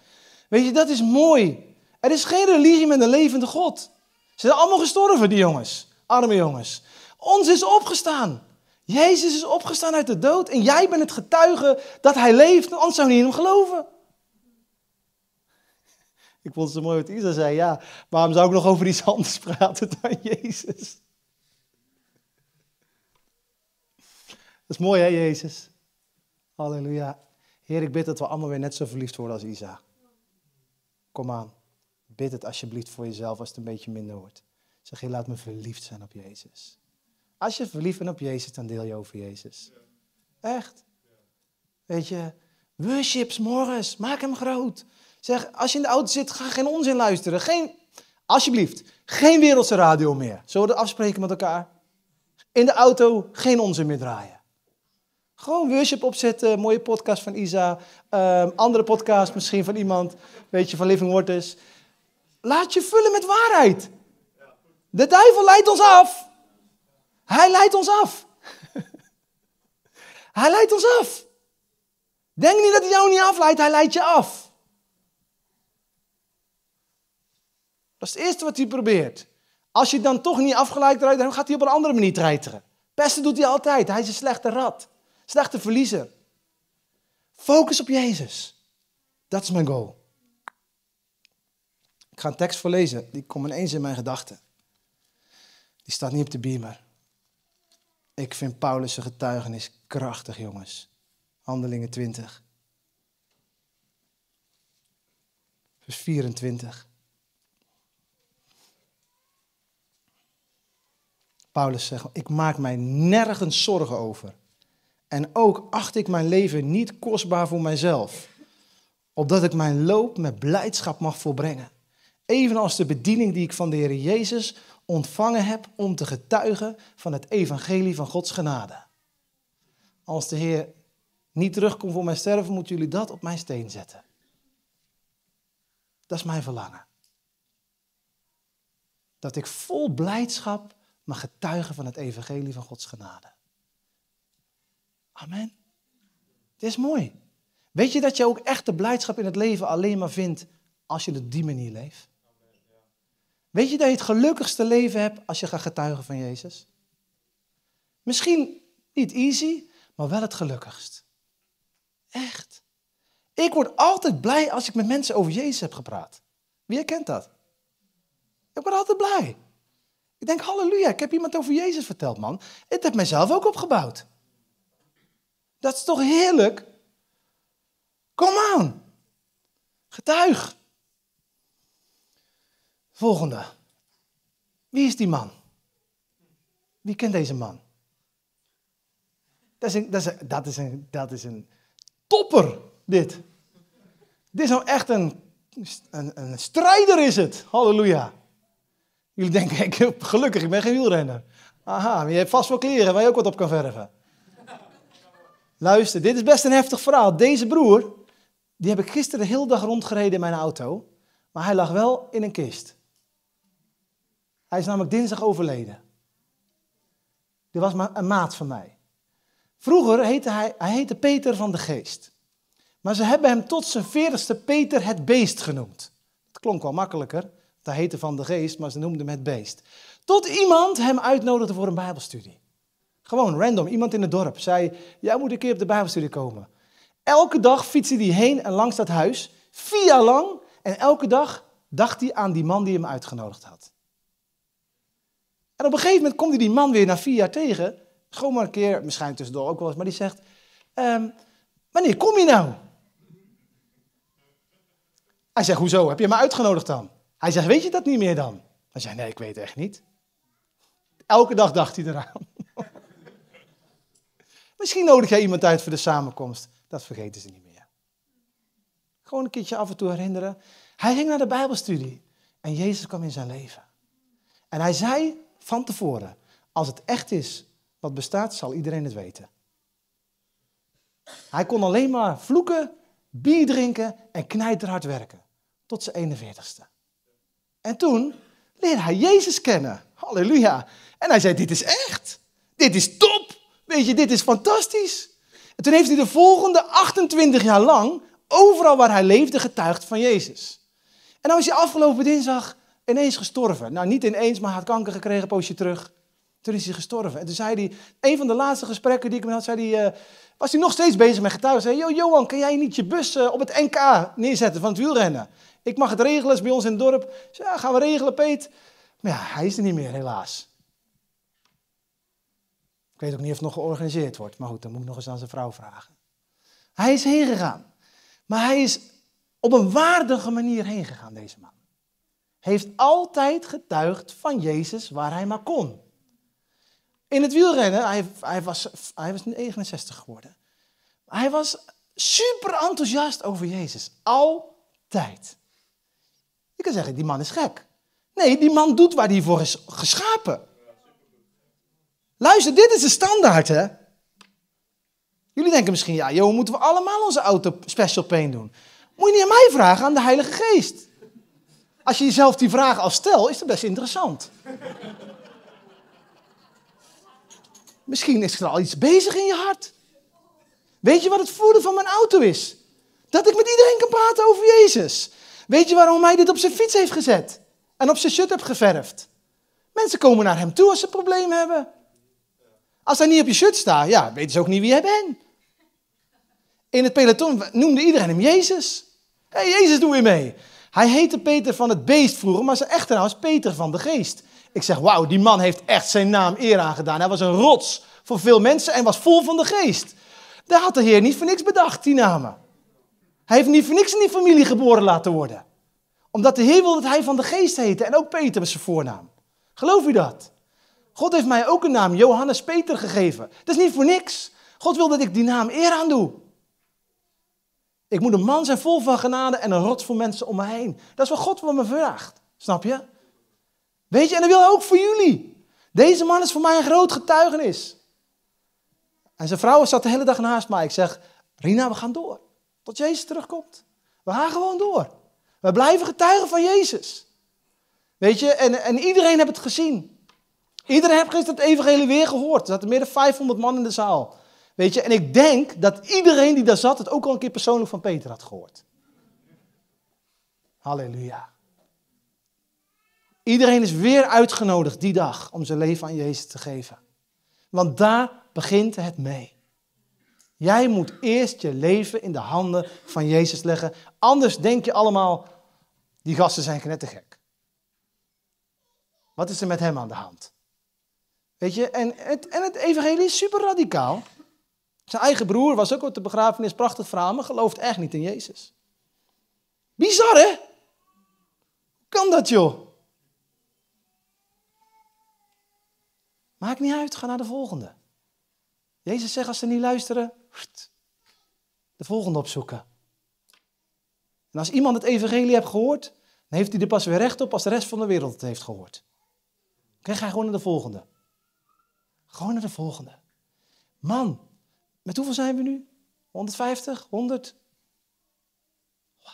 Weet je, dat is mooi. Er is geen religie met een levende God. Ze zijn allemaal gestorven, die jongens. Arme jongens. Ons is opgestaan. Jezus is opgestaan uit de dood. En jij bent het getuige dat hij leeft. Anders zou je niet in hem geloven. Ik vond het zo mooi wat Isa zei. Ja, waarom zou ik nog over iets anders praten dan Jezus? Dat is mooi hè, Jezus? Halleluja. Heer, ik bid dat we allemaal weer net zo verliefd worden als Isa. Kom aan, bid het alsjeblieft voor jezelf als het een beetje minder wordt. Zeg je, laat me verliefd zijn op Jezus. Als je verliefd bent op Jezus, dan deel je over Jezus. Echt. Weet je, worships morgens, maak hem groot. Zeg, als je in de auto zit, ga geen onzin luisteren. Geen, alsjeblieft, geen wereldse radio meer. Zullen we dat afspreken met elkaar? In de auto geen onzin meer draaien. Gewoon worship opzetten, mooie podcast van Isa, ehm, andere podcast misschien van iemand, weet je, van Living is. Laat je vullen met waarheid. De duivel leidt ons af. Hij leidt ons af. hij leidt ons af. Denk niet dat hij jou niet afleidt, hij leidt je af. Dat is het eerste wat hij probeert. Als je dan toch niet afgeleid rijdt, dan gaat hij op een andere manier treiteren. Pesten doet hij altijd, hij is een slechte rat. Slechte verliezer. Focus op Jezus. Dat is mijn goal. Ik ga een tekst voorlezen, die komt ineens in mijn gedachten. Die staat niet op de beamer. Ik vind Paulus' getuigenis krachtig, jongens. Handelingen 20. Vers 24. Paulus zegt, ik maak mij nergens zorgen over. En ook acht ik mijn leven niet kostbaar voor mijzelf, opdat ik mijn loop met blijdschap mag volbrengen. Evenals de bediening die ik van de Heer Jezus ontvangen heb om te getuigen van het evangelie van Gods genade. Als de Heer niet terugkomt voor mijn sterven, moeten jullie dat op mijn steen zetten. Dat is mijn verlangen. Dat ik vol blijdschap mag getuigen van het evangelie van Gods genade. Amen. Het is mooi. Weet je dat je ook echte blijdschap in het leven alleen maar vindt als je op die manier leeft? Weet je dat je het gelukkigste leven hebt als je gaat getuigen van Jezus? Misschien niet easy, maar wel het gelukkigst. Echt. Ik word altijd blij als ik met mensen over Jezus heb gepraat. Wie herkent dat? Ik word altijd blij. Ik denk, halleluja, ik heb iemand over Jezus verteld, man. Het heeft mijzelf ook opgebouwd. Dat is toch heerlijk? Kom aan. Getuig. Volgende. Wie is die man? Wie kent deze man? Dat is een, dat is een, dat is een, dat is een topper, dit. Dit is nou echt een, een, een strijder, is het. Halleluja. Jullie denken, ik, gelukkig, ik ben geen wielrenner. Aha, maar je hebt vast wel kleren waar je ook wat op kan verven. Luister, dit is best een heftig verhaal. Deze broer, die heb ik gisteren de hele dag rondgereden in mijn auto. Maar hij lag wel in een kist. Hij is namelijk dinsdag overleden. Dit was maar een maat van mij. Vroeger heette hij, hij heette Peter van de Geest. Maar ze hebben hem tot zijn veertigste Peter het Beest genoemd. Het klonk wel makkelijker. Hij heette van de Geest, maar ze noemden hem het Beest. Tot iemand hem uitnodigde voor een Bijbelstudie. Gewoon random, iemand in het dorp zei: Jij moet een keer op de Bijbelstudie komen. Elke dag fietste hij heen en langs dat huis, vier jaar lang. En elke dag dacht hij aan die man die hem uitgenodigd had. En op een gegeven moment komt hij die man weer na vier jaar tegen. Gewoon maar een keer, misschien tussendoor ook wel eens, maar die zegt: ehm, Wanneer kom je nou? Hij zegt: Hoezo? Heb je me uitgenodigd dan? Hij zegt: Weet je dat niet meer dan? Hij zegt: Nee, ik weet het echt niet. Elke dag dacht hij eraan. Misschien nodig jij iemand uit voor de samenkomst. Dat vergeten ze niet meer. Gewoon een keertje af en toe herinneren. Hij ging naar de Bijbelstudie en Jezus kwam in zijn leven. En hij zei van tevoren: Als het echt is wat bestaat, zal iedereen het weten. Hij kon alleen maar vloeken, bier drinken en knijterhard werken. Tot zijn 41ste. En toen leerde hij Jezus kennen. Halleluja. En hij zei: Dit is echt. Dit is top. Weet je, dit is fantastisch. En toen heeft hij de volgende 28 jaar lang, overal waar hij leefde, getuigd van Jezus. En dan is hij afgelopen dinsdag ineens gestorven. Nou, niet ineens, maar had kanker gekregen, een poosje terug. Toen is hij gestorven. En toen zei hij, een van de laatste gesprekken die ik met had, zei hij, eh, was hij nog steeds bezig met getuigen. Zei, Johan, kan jij niet je bus eh, op het NK neerzetten van het wielrennen? Ik mag het regelen, is bij ons in het dorp. Zei, ja, gaan we regelen, Peet. Maar ja, hij is er niet meer, helaas weet ook niet of het nog georganiseerd wordt. Maar goed, dan moet ik nog eens aan zijn vrouw vragen. Hij is heen gegaan. Maar hij is op een waardige manier heen gegaan, deze man. Heeft altijd getuigd van Jezus waar hij maar kon. In het wielrennen, hij, hij, was, hij was 69 geworden. Hij was super enthousiast over Jezus. Altijd. Je kan zeggen, die man is gek. Nee, die man doet waar hij voor is geschapen. Luister, dit is de standaard, hè? Jullie denken misschien, ja, joh, moeten we allemaal onze auto special paint doen? Moet je niet aan mij vragen, aan de Heilige Geest. Als je jezelf die vraag al stelt, is dat best interessant. Misschien is er al iets bezig in je hart. Weet je wat het voeren van mijn auto is? Dat ik met iedereen kan praten over Jezus. Weet je waarom hij dit op zijn fiets heeft gezet? En op zijn shirt heeft geverfd? Mensen komen naar hem toe als ze problemen hebben. Als hij niet op je shirt staat, ja, weten ze ook niet wie jij bent. In het peloton noemde iedereen hem Jezus. Hé, hey, Jezus doe je mee. Hij heette Peter van het Beest vroeger, maar zijn echte naam nou is Peter van de Geest. Ik zeg, wauw, die man heeft echt zijn naam eer aangedaan. Hij was een rots voor veel mensen en was vol van de geest. Daar had de Heer niet voor niks bedacht, die namen. Hij heeft niet voor niks in die familie geboren laten worden. Omdat de Heer wilde dat hij van de geest heette en ook Peter was zijn voornaam. Geloof u dat? God heeft mij ook een naam, Johannes Peter, gegeven. Dat is niet voor niks. God wil dat ik die naam eer aan doe. Ik moet een man zijn vol van genade en een rots voor mensen om me heen. Dat is wat God voor me vraagt. Snap je? Weet je, en dat wil hij ook voor jullie. Deze man is voor mij een groot getuigenis. En zijn vrouw zat de hele dag naast mij. Ik zeg, Rina, we gaan door. Tot Jezus terugkomt. We gaan gewoon door. We blijven getuigen van Jezus. Weet je, en, en iedereen heeft het gezien. Iedereen heeft gisteren het evangelie weer gehoord. Er zaten meer dan 500 man in de zaal. Weet je, en ik denk dat iedereen die daar zat het ook al een keer persoonlijk van Peter had gehoord. Halleluja. Iedereen is weer uitgenodigd die dag om zijn leven aan Jezus te geven. Want daar begint het mee. Jij moet eerst je leven in de handen van Jezus leggen. Anders denk je allemaal, die gasten zijn knettergek. Wat is er met hem aan de hand? Weet je, en het, en het evangelie is super radicaal. Zijn eigen broer was ook op de begrafenis, prachtig verhaal, maar gelooft echt niet in Jezus. Bizar, hè? Hoe kan dat, joh? Maakt niet uit, ga naar de volgende. Jezus zegt, als ze niet luisteren, de volgende opzoeken. En als iemand het evangelie heeft gehoord, dan heeft hij er pas weer recht op als de rest van de wereld het heeft gehoord. Dan ga gewoon naar de volgende. Gewoon naar de volgende. Man, met hoeveel zijn we nu? 150? 100? Wauw.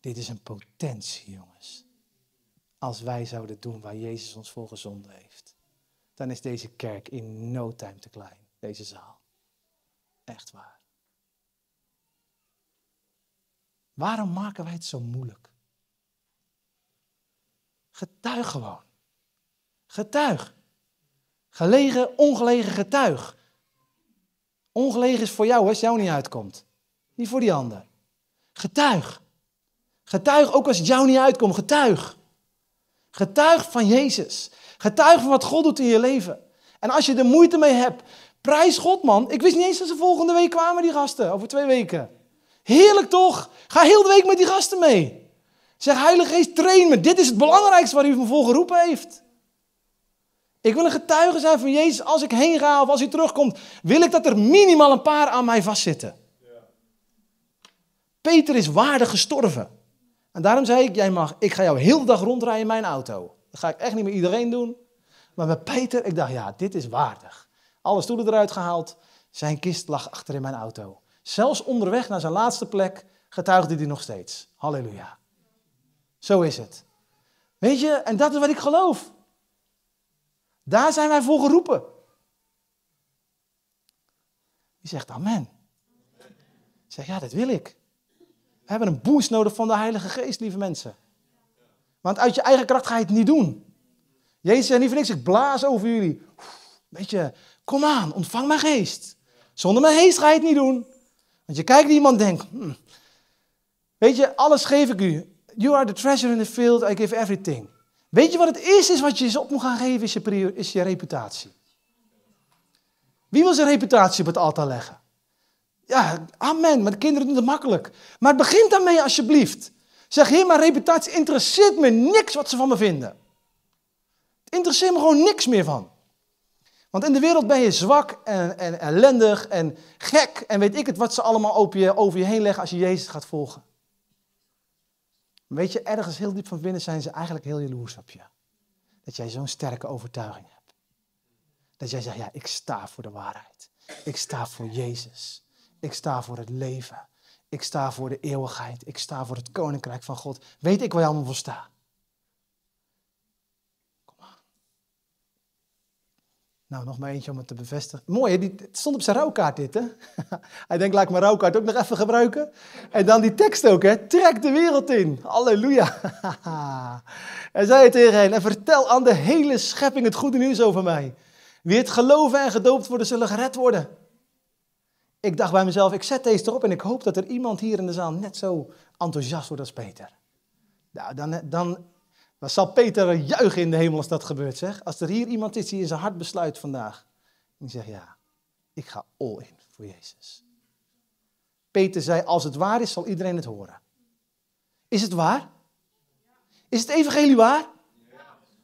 Dit is een potentie, jongens. Als wij zouden doen waar Jezus ons voor gezonden heeft, dan is deze kerk in no time te klein, deze zaal. Echt waar. Waarom maken wij het zo moeilijk? Getuig gewoon. Getuig. Gelegen, ongelegen getuig. Ongelegen is voor jou als jou niet uitkomt. Niet voor die ander. Getuig. Getuig ook als het jou niet uitkomt. Getuig. Getuig van Jezus. Getuig van wat God doet in je leven. En als je er moeite mee hebt, prijs God, man. Ik wist niet eens dat ze volgende week kwamen, die gasten. Over twee weken. Heerlijk toch? Ga heel de week met die gasten mee. Zeg, Heilige Geest, train me. Dit is het belangrijkste waar u me voor geroepen heeft. Ik wil een getuige zijn van Jezus als ik heen ga of als hij terugkomt. Wil ik dat er minimaal een paar aan mij vastzitten. Ja. Peter is waardig gestorven. En daarom zei ik, jij mag, ik ga jou heel de dag rondrijden in mijn auto. Dat ga ik echt niet met iedereen doen. Maar met Peter, ik dacht, ja, dit is waardig. Alle stoelen eruit gehaald. Zijn kist lag achter in mijn auto. Zelfs onderweg naar zijn laatste plek getuigde hij nog steeds. Halleluja. Zo is het. Weet je, en dat is wat ik geloof. Daar zijn wij voor geroepen. Die zegt amen. zeg ja, dat wil ik. We hebben een boost nodig van de Heilige Geest, lieve mensen. Want uit je eigen kracht ga je het niet doen. Jezus zegt niet voor niks, ik blaas over jullie. Weet je, kom aan, ontvang mijn geest. Zonder mijn geest ga je het niet doen. Want je kijkt naar iemand en denkt, hmm. weet je, alles geef ik u. You are the treasure in the field, I give everything. Weet je wat het eerste Is wat je ze op moet gaan geven, is je, is je reputatie. Wie wil zijn reputatie op het altaar leggen? Ja, amen, maar de kinderen doen het makkelijk. Maar begin daarmee alsjeblieft. Zeg, hier maar reputatie interesseert me niks wat ze van me vinden. Het interesseert me gewoon niks meer van. Want in de wereld ben je zwak en, en ellendig en gek en weet ik het wat ze allemaal over je, over je heen leggen als je Jezus gaat volgen weet je, ergens heel diep van binnen zijn ze eigenlijk heel jaloers op je. Dat jij zo'n sterke overtuiging hebt. Dat jij zegt, ja, ik sta voor de waarheid. Ik sta voor Jezus. Ik sta voor het leven. Ik sta voor de eeuwigheid. Ik sta voor het koninkrijk van God. Weet ik waar je allemaal voor sta. Nou, nog maar eentje om het te bevestigen. Mooi, het stond op zijn rouwkaart dit, hè? Hij denkt, laat ik mijn rouwkaart ook nog even gebruiken. En dan die tekst ook, hè? Trek de wereld in. Halleluja. en zei het tegen hen, en vertel aan de hele schepping het goede nieuws over mij. Wie het geloven en gedoopt worden, zullen gered worden. Ik dacht bij mezelf, ik zet deze erop en ik hoop dat er iemand hier in de zaal net zo enthousiast wordt als Peter. Nou, dan, dan maar zal Peter juichen in de hemel als dat gebeurt, zeg? Als er hier iemand is die in zijn hart besluit vandaag. En die zegt, ja, ik ga all in voor Jezus. Peter zei, als het waar is, zal iedereen het horen. Is het waar? Is het evangelie waar?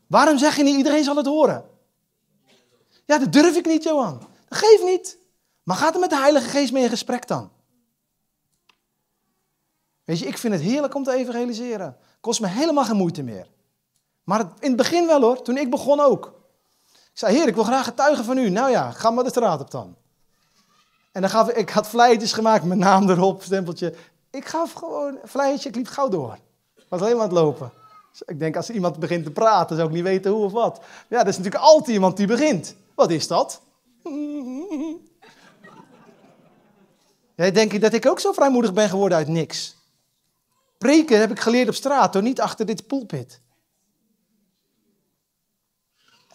Waarom zeg je niet, iedereen zal het horen? Ja, dat durf ik niet, Johan. Dat geeft niet. Maar ga er met de Heilige Geest mee in gesprek dan. Weet je, ik vind het heerlijk om te evangeliseren. Kost me helemaal geen moeite meer. Maar in het begin wel hoor, toen ik begon ook. Ik zei, heer, ik wil graag getuigen van u. Nou ja, ga maar de straat op dan. En dan gaf ik, had vlijtjes gemaakt, mijn naam erop, stempeltje. Ik gaf gewoon een ik liep gauw door. Ik was alleen maar aan het lopen. Dus ik denk, als iemand begint te praten, zou ik niet weten hoe of wat. Ja, er is natuurlijk altijd iemand die begint. Wat is dat? Jij denk je dat ik ook zo vrijmoedig ben geworden uit niks? Preken heb ik geleerd op straat, toch niet achter dit pulpit.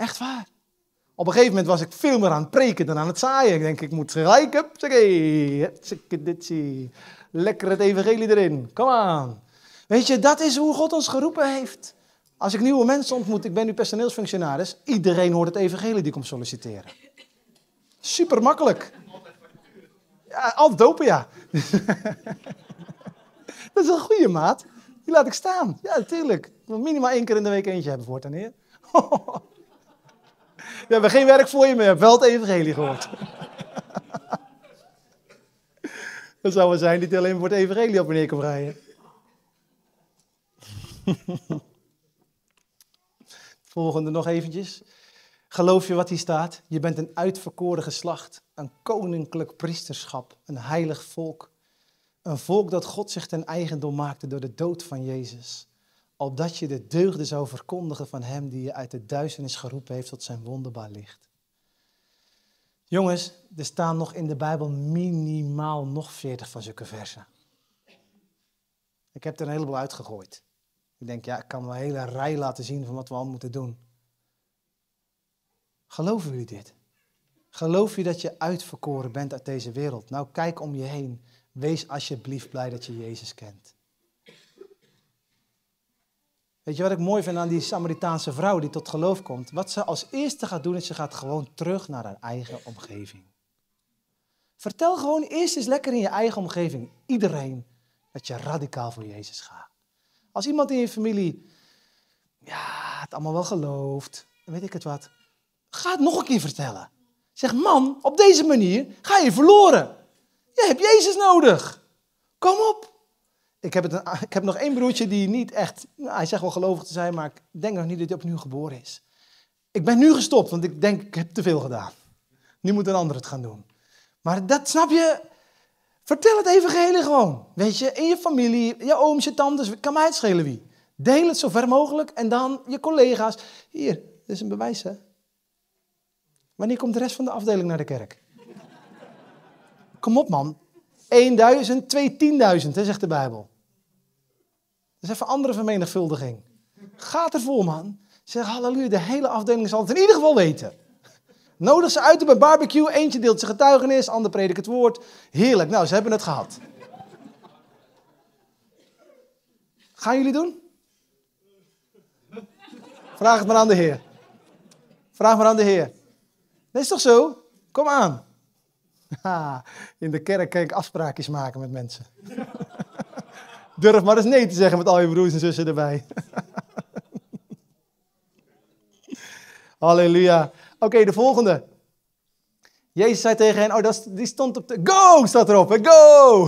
Echt waar. Op een gegeven moment was ik veel meer aan het preken dan aan het zaaien. Ik denk, ik moet gelijk, zie. lekker het evangelie erin, kom aan. Weet je, dat is hoe God ons geroepen heeft. Als ik nieuwe mensen ontmoet, ik ben nu personeelsfunctionaris, iedereen hoort het evangelie die komt solliciteren. Super makkelijk. Ja, al ja. dat is een goede maat. Die laat ik staan. Ja, natuurlijk. Ik minimaal één keer in de week eentje hebben voor het we hebben geen werk voor je, meer. wel het evangelie gehoord. Dat zou wel zijn niet alleen voor het evangelie op meneer kan rijden. Volgende nog eventjes. Geloof je wat hier staat? Je bent een uitverkoren geslacht, een koninklijk priesterschap, een heilig volk. Een volk dat God zich ten eigendom maakte door de dood van Jezus opdat je de deugden zou verkondigen van Hem die je uit de duisternis geroepen heeft tot zijn wonderbaar licht. Jongens, er staan nog in de Bijbel minimaal nog veertig van zulke versen. Ik heb er een heleboel uitgegooid. Ik denk, ja, ik kan wel een hele rij laten zien van wat we al moeten doen. Geloven jullie dit? Geloof je dat je uitverkoren bent uit deze wereld? Nou, kijk om je heen. Wees alsjeblieft blij dat je Jezus kent. Weet je wat ik mooi vind aan die Samaritaanse vrouw die tot geloof komt? Wat ze als eerste gaat doen, is ze gaat gewoon terug naar haar eigen omgeving. Vertel gewoon eerst eens lekker in je eigen omgeving, iedereen, dat je radicaal voor Jezus gaat. Als iemand in je familie, ja, het allemaal wel gelooft, weet ik het wat, ga het nog een keer vertellen. Zeg, man, op deze manier ga je verloren. Je hebt Jezus nodig. Kom op ik heb, het een, ik heb nog één broertje die niet echt, nou, hij zegt wel gelovig te zijn, maar ik denk nog niet dat hij opnieuw geboren is. Ik ben nu gestopt, want ik denk, ik heb te veel gedaan. Nu moet een ander het gaan doen. Maar dat snap je. Vertel het evangelie gewoon. Weet je, in je familie, je ooms, je tantes, kan mij het schelen wie. Deel het zo ver mogelijk en dan je collega's. Hier, dit is een bewijs hè. Wanneer komt de rest van de afdeling naar de kerk? Kom op man. 1000, twee 10.000, zegt de Bijbel. Dat is even andere vermenigvuldiging. Gaat ervoor, man. Zeg halleluja, de hele afdeling zal het in ieder geval weten. Nodig ze uit op een barbecue. Eentje deelt zijn getuigenis, ander predikt het woord. Heerlijk, nou, ze hebben het gehad. Gaan jullie doen? Vraag het maar aan de Heer. Vraag maar aan de Heer. Dat is toch zo? Kom aan. in de kerk kan ik afspraakjes maken met mensen. Durf maar eens nee te zeggen met al je broers en zussen erbij. Halleluja. Oké, de volgende. Jezus zei tegen hen, oh, dat, die stond op de... Go, staat erop, go!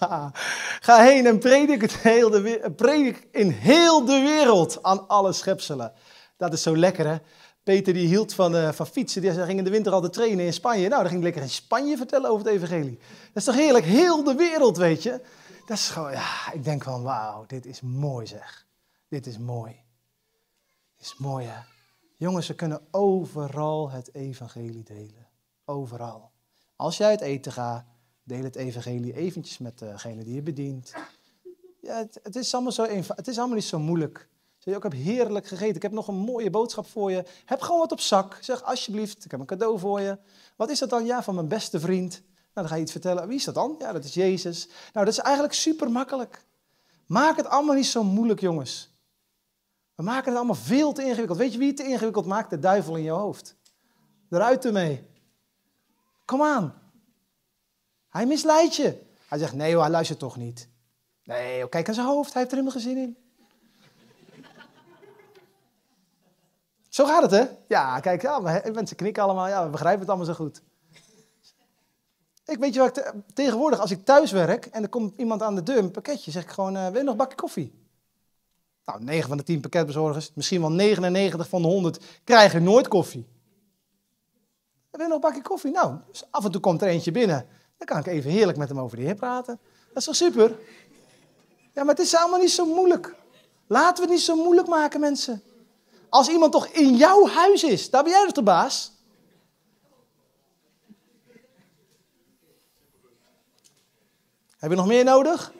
Ga heen en predik, het heel de, predik in heel de wereld aan alle schepselen. Dat is zo lekker, hè? Peter die hield van, eh, van fietsen, die ging in de winter altijd trainen in Spanje. Nou, dan ging lekker in Spanje vertellen over het evangelie. Dat is toch heerlijk, heel de wereld, weet je? dat is gewoon, ja, ik denk van wauw, dit is mooi zeg. Dit is mooi. Dit is mooi hè. Jongens, we kunnen overal het evangelie delen. Overal. Als jij uit eten gaat, deel het evangelie eventjes met eh, degene die je bedient. Ja, het, het is allemaal zo het is allemaal niet zo moeilijk. Zeg, ik heb heerlijk gegeten, ik heb nog een mooie boodschap voor je. Heb gewoon wat op zak. Zeg alsjeblieft, ik heb een cadeau voor je. Wat is dat dan? Ja, van mijn beste vriend. Nou, dan ga je iets vertellen. Wie is dat dan? Ja, dat is Jezus. Nou, dat is eigenlijk super makkelijk. Maak het allemaal niet zo moeilijk, jongens. We maken het allemaal veel te ingewikkeld. Weet je wie het te ingewikkeld maakt? De duivel in je hoofd. Eruit ermee. Kom aan. Hij misleidt je. Hij zegt, nee hoor, hij luistert toch niet. Nee, joh, kijk aan zijn hoofd, hij heeft er helemaal geen zin in. zo gaat het, hè? Ja, kijk, ja, mensen knikken allemaal. Ja, we begrijpen het allemaal zo goed. Ik weet je wat ik tegenwoordig, als ik thuis werk en er komt iemand aan de deur een pakketje, zeg ik gewoon: eh, Wil je nog een bakje koffie? Nou, 9 van de 10 pakketbezorgers, misschien wel 99 van de 100, krijgen nooit koffie. Wil je nog een bakje koffie? Nou, dus af en toe komt er eentje binnen. Dan kan ik even heerlijk met hem over de Heer praten. Dat is toch super? Ja, maar het is allemaal niet zo moeilijk. Laten we het niet zo moeilijk maken, mensen. Als iemand toch in jouw huis is, daar ben jij dus de baas. Heb je nog meer nodig?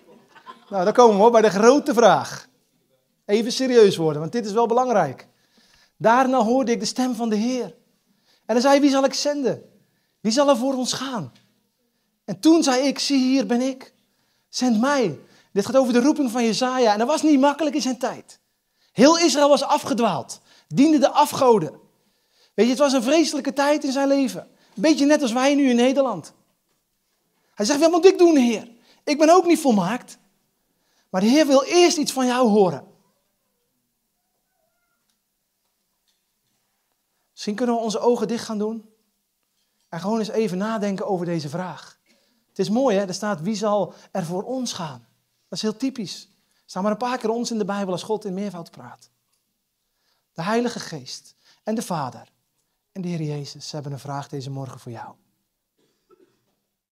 Nou, dan komen we hoor, bij de grote vraag. Even serieus worden, want dit is wel belangrijk. Daarna hoorde ik de stem van de Heer. En hij zei, wie zal ik zenden? Wie zal er voor ons gaan? En toen zei ik, zie hier ben ik. Zend mij. Dit gaat over de roeping van Jezaja. En dat was niet makkelijk in zijn tijd. Heel Israël was afgedwaald. Diende de afgoden. Weet je, het was een vreselijke tijd in zijn leven. Een beetje net als wij nu in Nederland. Hij zegt, wat moet ik doen, Heer? Ik ben ook niet volmaakt. Maar de Heer wil eerst iets van jou horen. Misschien kunnen we onze ogen dicht gaan doen en gewoon eens even nadenken over deze vraag. Het is mooi, hè? Er staat: wie zal er voor ons gaan? Dat is heel typisch. Er staan maar een paar keer ons in de Bijbel als God in meervoud praat. De Heilige Geest en de Vader en de Heer Jezus hebben een vraag deze morgen voor jou.